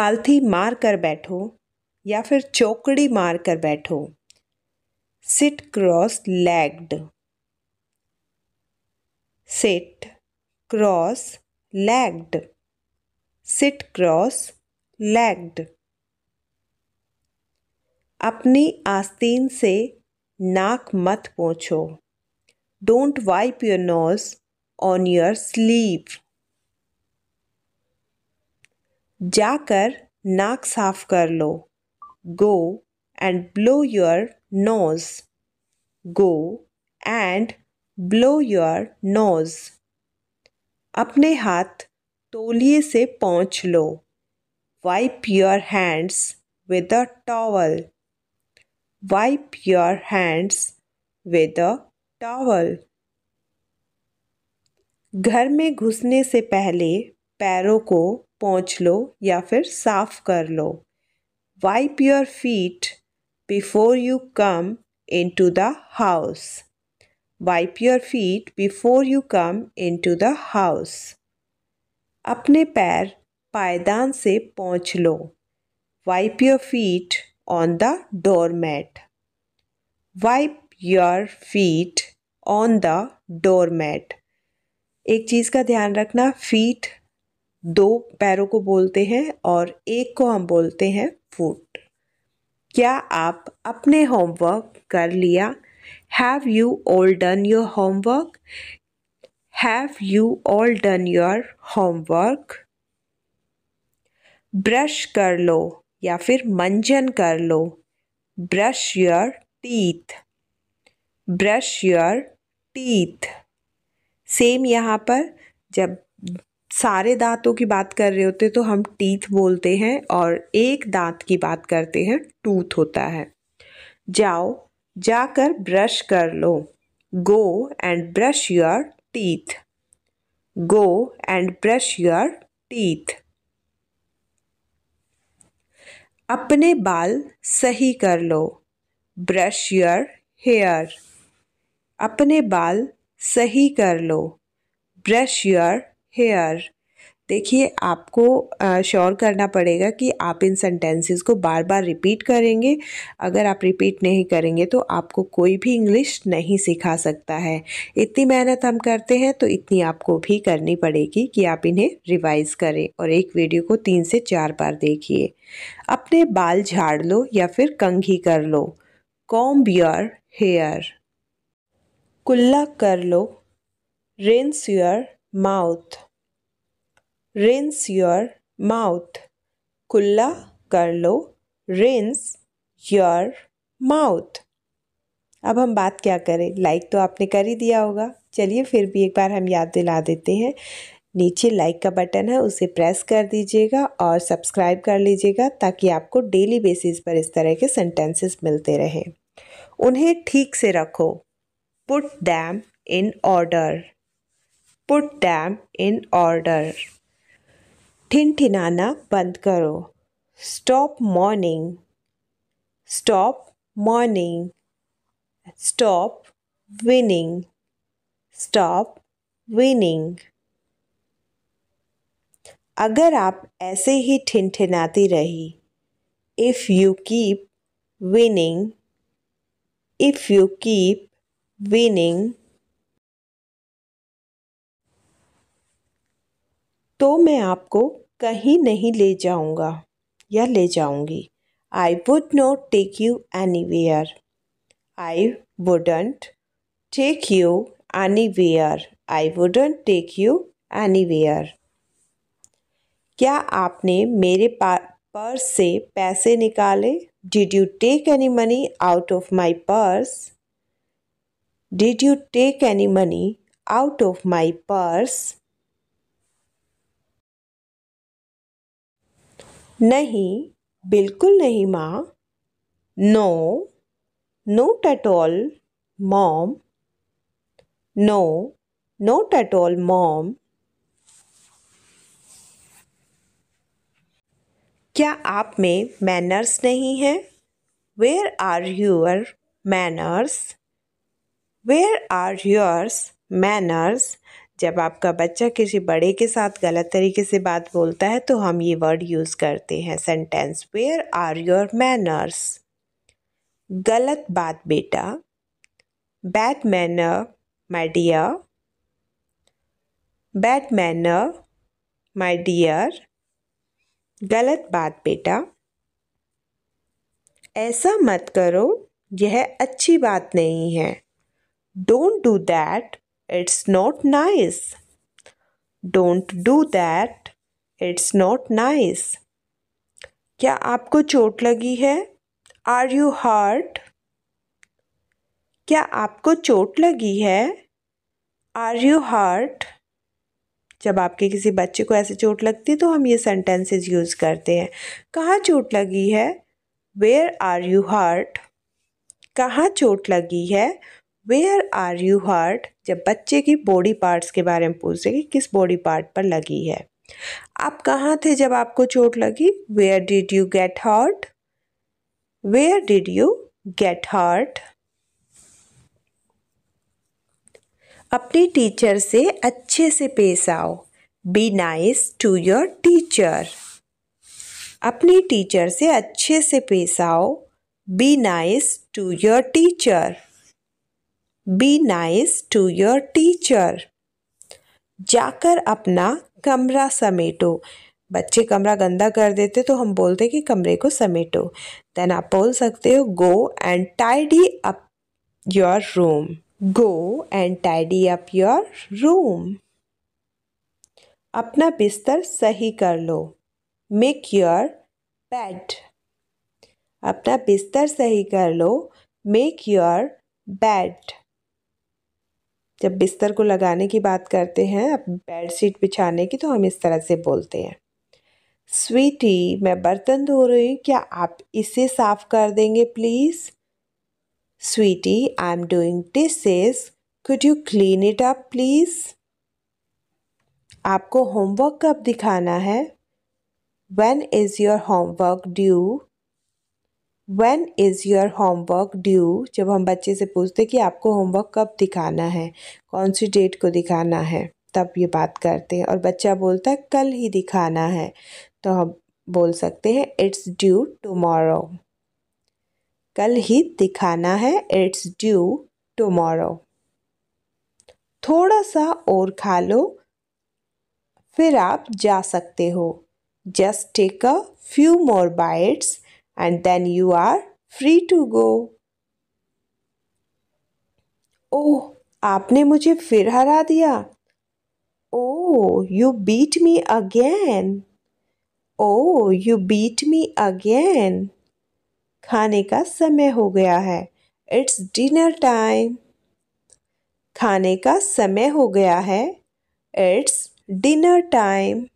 पालथी मार कर बैठो या फिर चौकड़ी मार कर बैठो sit cross legged sit cross legged sit cross legged अपनी आस्तीन से नाक मत पोंछो don't wipe your nose on your sleeve जाकर नाक साफ कर लो go and blow your nose go and blow your nose अपने हाथ तोलिए से पहुँच लो wipe your hands with a towel wipe your hands with a towel घर में घुसने से पहले पैरों को पहुँच लो या फिर साफ कर लो wipe your feet before you come in to the house wipe your feet before you come in to the house अपने पैर पायदान से पहुँच लो wipe your feet door mat doormat. Wipe feet on the door mat एक चीज़ का ध्यान रखना फीट दो पैरों को बोलते हैं और एक को हम बोलते हैं फुट क्या आप अपने होमवर्क कर लिया have you all done your homework have you all done your homework brush कर लो या फिर मंजन कर लो brush your teeth brush your teeth same यहाँ पर जब सारे दांतों की बात कर रहे होते तो हम टीथ बोलते हैं और एक दांत की बात करते हैं टूथ होता है जाओ जाकर ब्रश कर लो go and brush your teeth go and brush your teeth अपने बाल सही कर लो ब्रश योर हेयर अपने बाल सही कर लो ब्रश योर हेयर देखिए आपको श्योर करना पड़ेगा कि आप इन सेंटेंसेस को बार बार रिपीट करेंगे अगर आप रिपीट नहीं करेंगे तो आपको कोई भी इंग्लिश नहीं सिखा सकता है इतनी मेहनत हम करते हैं तो इतनी आपको भी करनी पड़ेगी कि आप इन्हें रिवाइज़ करें और एक वीडियो को तीन से चार बार देखिए अपने बाल झाड़ लो या फिर कंघी कर लो कॉम्ब योर हेयर कुल्ला कर लो rinse your mouth rinse your mouth कुल्ला कर लो रिंस योर माउथ अब हम बात क्या करें लाइक तो आपने कर ही दिया होगा चलिए फिर भी एक बार हम याद दिला देते हैं नीचे लाइक का बटन है उसे प्रेस कर दीजिएगा और सब्सक्राइब कर लीजिएगा ताकि आपको डेली बेसिस पर इस तरह के सेंटेंसेस मिलते रहें उन्हें ठीक से रखो put them in order put them in order ठिनठिनाना बंद करो stop moaning stop moaning stop whining stop whining अगर आप ऐसे ही ठिनठिनाती रही if you keep whining if you keep whining तो मैं आपको कहीं नहीं ले जाऊँगा या ले जाऊँगी I would not take you anywhere I wouldn't take you anywhere I wouldn't take you anywhere क्या आपने मेरे पर्स से पैसे निकाले did you take any money out of my purse did you take any money out of my purse नहीं बिल्कुल नहीं माँ no not at all mom no not at all mom क्या आप में मैनर्स नहीं हैं where are your manners where are yours manners जब आपका बच्चा किसी बड़े के साथ गलत तरीके से बात बोलता है तो हम ये वर्ड यूज़ करते हैं sentence where are your manners गलत बात बेटा bad manner my dear bad manner my dear गलत बात बेटा ऐसा मत करो यह अच्छी बात नहीं है don't do that It's not nice. Don't do that. It's not nice. क्या आपको चोट लगी है आर यू hurt? क्या आपको चोट लगी है आर यू hurt? जब आपके किसी बच्चे को ऐसे चोट लगती है तो हम ये सेंटेंसेस यूज़ करते हैं कहाँ चोट लगी है वेयर आर यू हार्ट कहाँ चोट लगी है वेयर आर यू हर्ट जब बच्चे की बॉडी पार्ट्स के बारे में पूछते कि किस बॉडी पार्ट पर लगी है आप कहाँ थे जब आपको चोट लगी where did you get hurt where did you get hurt अपनी टीचर से अच्छे से पेश आओ be nice to your teacher अपनी टीचर से अच्छे से पेश आओ be nice to your teacher be nice to your teacher जाकर अपना कमरा समेटो बच्चे कमरा गंदा कर देते तो हम बोलते कि कमरे को समेटो देन आप बोल सकते हो go and tidy up your room go and tidy up your room अपना बिस्तर सही कर लो मेक योर बेड अपना बिस्तर सही कर लो मेक योर बेड जब बिस्तर को लगाने की बात करते हैं अब बेड शीट बिछाने की तो हम इस तरह से बोलते हैं स्वीटी मैं बर्तन धो रही हूँ क्या आप इसे साफ़ कर देंगे please sweetie I am doing dishes could you clean it up please आपको होमवर्क कब दिखाना है when is your homework due when is your homework due जब हम बच्चे से पूछते कि आपको होमवर्क कब दिखाना है कौन सी डेट को दिखाना है तब ये बात करते हैं और बच्चा बोलता है कल ही दिखाना है तो हम बोल सकते हैं इट्स ड्यू टमोरो कल ही दिखाना है इट्स ड्यू टमोरो थोड़ा सा और खा लो फिर आप जा सकते हो just take a few more bites and then you are free to go. Oh oh, आपने मुझे फिर हरा दिया oh you beat me again oh you beat me again खाने का समय हो गया है इट्स डिनर टाइम खाने का समय हो गया है इट्स डिनर टाइम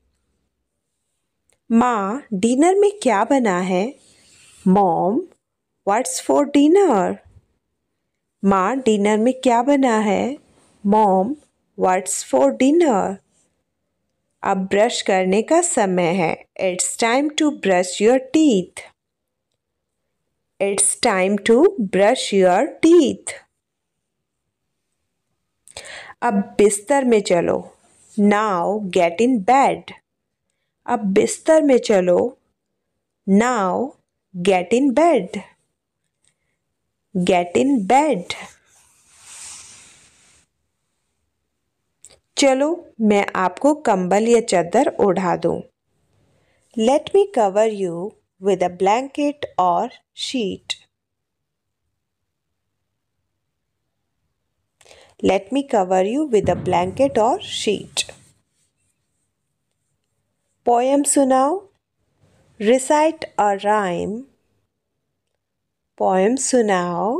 माँ डिनर में क्या बना है मॉम व्हाट्स फॉर डिनर माँ डिनर में क्या बना है मॉम व्हाट्स फॉर डिनर अब ब्रश करने का समय है it's time to brush your teeth it's time to brush your teeth अब बिस्तर में चलो नाव गेट इन बेड अब बिस्तर में चलो now get in bed get in bed चलो मैं आपको कंबल या चादर ओढ़ा दूं। Let me cover you with a blanket और sheet let me cover you with a blanket और शीट पोएम सुनाओ रिसाइट अ राइम पोएम सुनाओ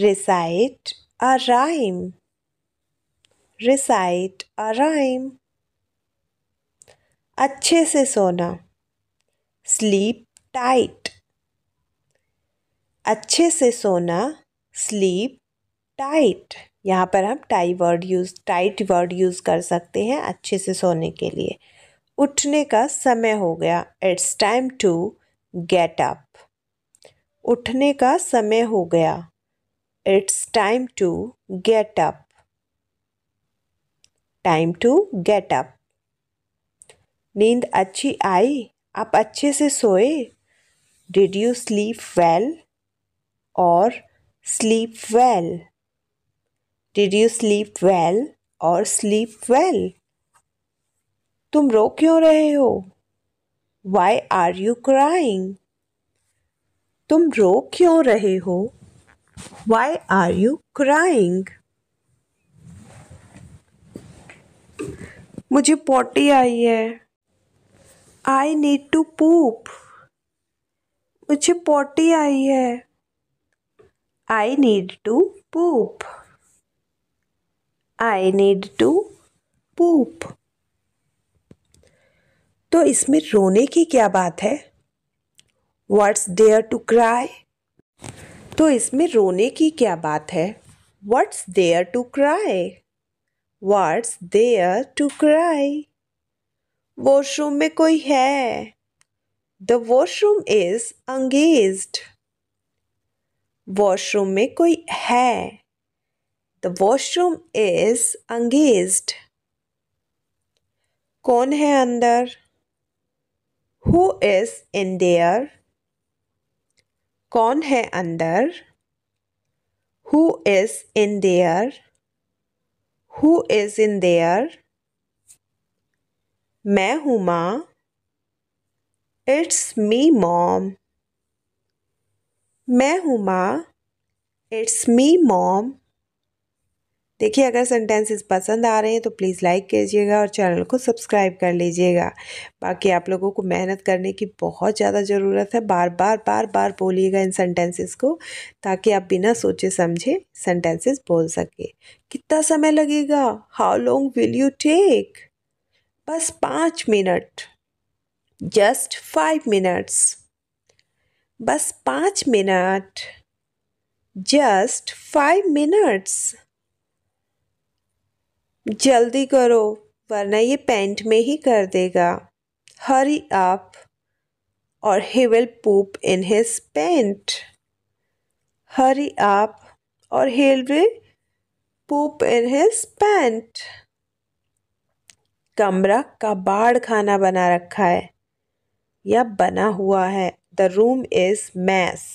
recite a rhyme recite a rhyme अच्छे से सोना स्लीप टाइट अच्छे से सोना स्लीप टाइट यहाँ पर हम tie word use tight word use कर सकते हैं अच्छे से सोने के लिए उठने का समय हो गया it's time to get up उठने का समय हो गया it's time to get up time to get up नींद अच्छी आई आप अच्छे से सोए डिड यू स्लीप वेल और sleep well did you sleep well और स्लीप वेल तुम रो क्यों रहे हो वाई आर यू क्राइंग तुम रो क्यों रहे हो वाई आर यू क्राइंग मुझे पोटी आई है आई नीड टू पूप मुझे पोटी आई है I need to poop I need to poop तो इसमें रोने की क्या बात है वट्स डेयर टू क्राई तो इसमें रोने की क्या बात है what's there to cry what's there to cry washroom में कोई है the washroom is engaged washroom में कोई है द वॉशरूम इज अंगेज कौन है अंदर हु इज़ इन देयर कौन है अंदर who is in there who is in there मैं हूँ माँ इट्स मी मॉम मैं हूँ माँ इट्स मी मॉम देखिए अगर सेंटेंसेस पसंद आ रहे हैं तो प्लीज़ लाइक कीजिएगा और चैनल को सब्सक्राइब कर लीजिएगा बाकी आप लोगों को मेहनत करने की बहुत ज़्यादा ज़रूरत है बार बार बार बार बोलिएगा इन सेंटेंसेस को ताकि आप बिना सोचे समझे सेंटेंसेस बोल सके कितना समय लगेगा how long will you take बस पाँच मिनट जस्ट फाइव मिनट्स बस पाँच मिनट जस्ट फाइव मिनट्स जल्दी करो वरना ये पेंट में ही कर देगा हरी आप और he will poop in his pant hurry up और he will poop in his pant कमरा बाढ़ खाना बना रखा है या बना हुआ है the room is mess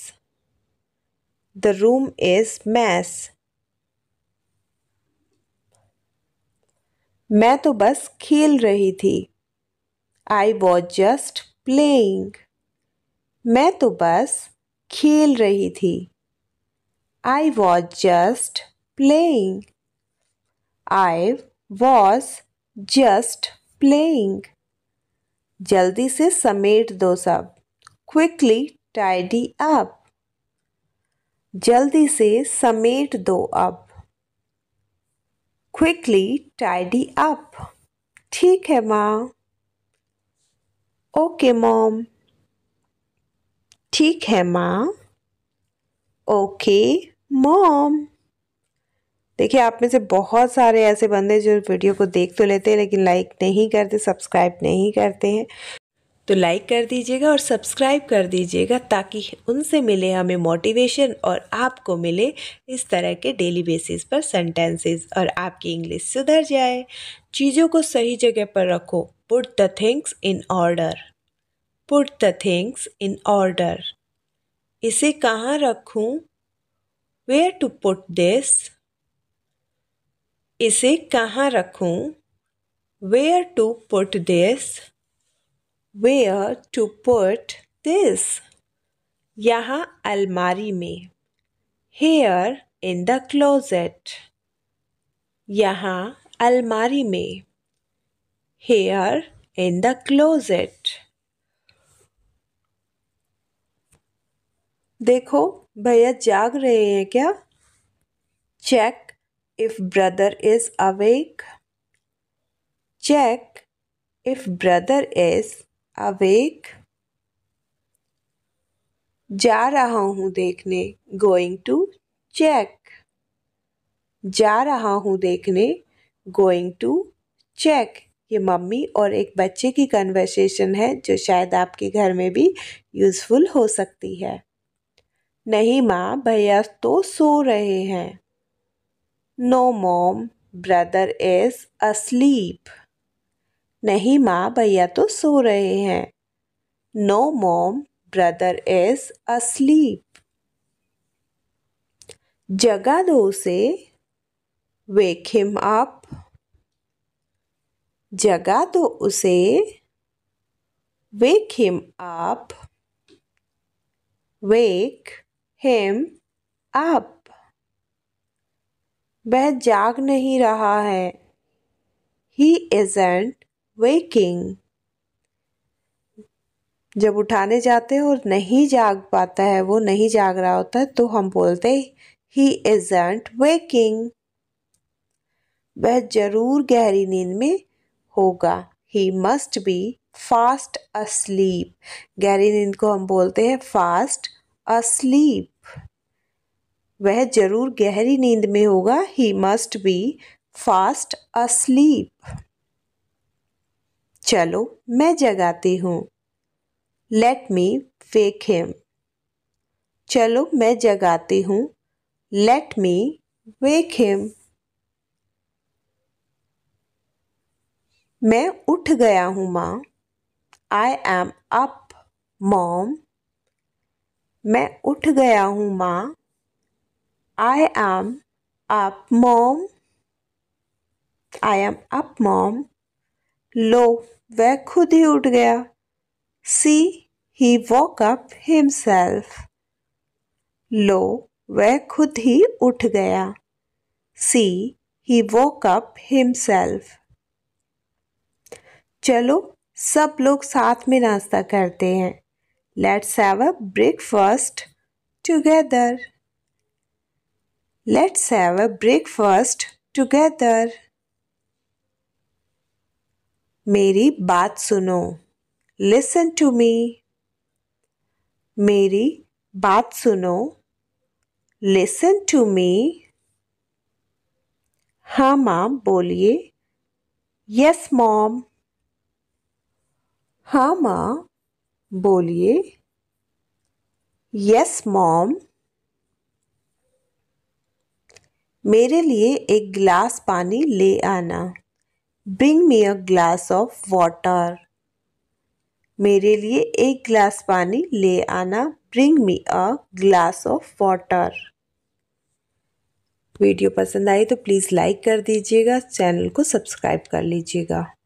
the room is mess मैं तो बस खेल रही थी आई वॉज जस्ट प्लेइंग मैं तो बस खेल रही थी I was just playing I was just playing जल्दी से समेट दो सब क्विकली टाइडी अप जल्दी से समेट दो अब quickly tidy up. ठीक है माँ ओके मॉम ठीक है माँ ओके मॉम देखिए आप में से बहुत सारे ऐसे बंदे जो वीडियो को देख तो लेते हैं लेकिन लाइक नहीं करते सब्सक्राइब नहीं करते हैं तो लाइक कर दीजिएगा और सब्सक्राइब कर दीजिएगा ताकि उनसे मिले हमें मोटिवेशन और आपको मिले इस तरह के डेली बेसिस पर सेंटेंसेस और आपकी इंग्लिश सुधर जाए चीज़ों को सही जगह पर रखो put the things in order put the things in order इसे कहाँ रखूँ वेयर टू पुट दिस इसे कहाँ रखूँ where to put this where to put this यहाँ अलमारी में हेयर इन द क्लोजेट यहाँ अलमारी में हेयर इन द क्लोजेट देखो भैया जाग रहे हैं क्या check if brother is awake check if brother is awake जा रहा हूँ देखने गोइंग टू चेक जा रहा हूँ देखने गोइंग टू चेक ये मम्मी और एक बच्चे की कन्वर्सेशन है जो शायद आपके घर में भी यूज़फुल हो सकती है नहीं माँ भैया तो सो रहे हैं no mom brother is asleep नहीं माँ भैया तो सो रहे हैं नो मोम ब्रदर इज अस्लीप जगा दो उसे वेक हिम अप जगा दो उसे wake him up wake him up वह जाग नहीं रहा है ही इजेंट वेकिंग जब उठाने जाते हैं और नहीं जाग पाता है वो नहीं जाग रहा होता है तो हम बोलते ही एंट वेकिंग वह जरूर गहरी नींद में होगा he must be fast asleep गहरी नींद को हम बोलते हैं फास्ट अस्लीप वह जरूर गहरी नींद में होगा he must be fast asleep चलो मैं जगाती हूँ लेट मी वेक हिम चलो मैं जगाती हूँ लेट मी वेक हिम मैं उठ गया हूँ माँ आई एम अप मॉम मैं उठ गया हूँ माँ I am up mom I am up mom लो वह खुद ही उठ गया see he woke up himself लो वह खुद ही उठ गया see he woke up himself चलो सब लोग साथ में नाश्ता करते हैं let's have a breakfast together let's have a breakfast together मेरी बात सुनो लिसन टू मी मेरी बात सुनो लिसन टू मी हाँ माम बोलिए यस मॉम हाँ माँ बोलिए यस मॉम मेरे लिए एक गिलास पानी ले आना bring me a glass of water मेरे लिए एक ग्लास पानी ले आना bring me a glass of water video पसंद आई तो प्लीज़ लाइक कर दीजिएगा चैनल को सब्सक्राइब कर लीजिएगा